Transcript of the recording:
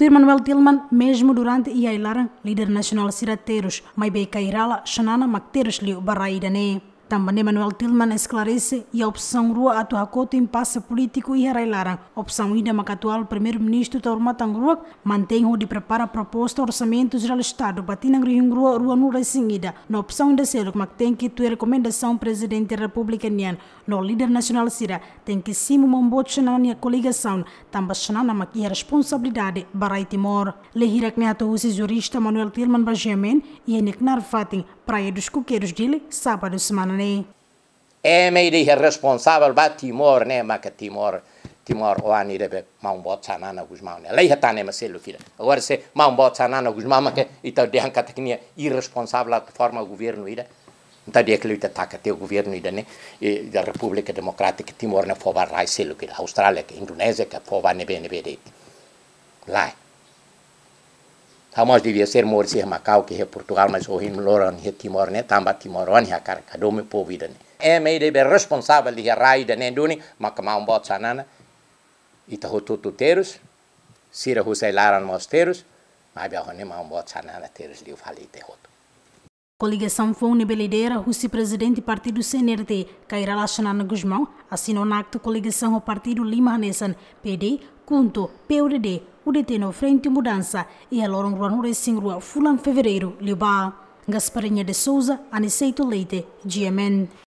Dr. Manuel Tillman, mesmo durante Iailaran, líder nacional Sirateiros, Maibei Kairala, Xanana Makteros Liu Baraidané. Também Emanuel Tilman esclarece e a opção Rua a em impasse político e Harailara. Opção Ida atual primeiro-ministro Taurma Tangrua, mantém o de prepara a proposta orçamento geral do Estado, batina Rua Rua Nura Singida. Na opção ser o é que tem que ter é recomendação presidente da República Nian. No líder nacional Sira, tem que sim um e a coligação, também na maquia responsabilidade Barai Timor. que Neto, o jurista Manuel Tilman Bajemen e Eniknar Fatin, Praia dos Coqueiros Dili, sábado semana nem. Né? É meio responsável para Timor, né, maca Timor. Timor o ani a maun bot sanana Guzmão, né? Leia tane ma selo fira. Agora se maun bot sanana Guzmão, ma que está de anca tecnia irresponsável a forma governo ida. Então de aquele ataca teu governo ida, né? E da República Democrática Timor na né? fobar rai selo que é Austrália, que é Indonésia, que é fobar nebe nebe Lá. Tamos devia ser morrer Macau que é Portugal mas o rim loran é Timor né tamba Timoron cada um me povida né é meio de responsável de raio de nenduni macamá um bot sanana e tá tudo tuteros sira husailaran mosteros mas bia honem um bot sanana teros liu falei te rotu Coligação Fone Belideira, Rússia presidente do partido CNRT, Kairala Lachanana Guzmão, assinou na acta coligação ao partido Lima Nessan, PD, Cunto, PUDD, UDT no Frente Mudança e a Loron Ruanure Singrua, Fulan Fevereiro, Liubá. Gasparinha de Souza, Aniceito Leite, GMN.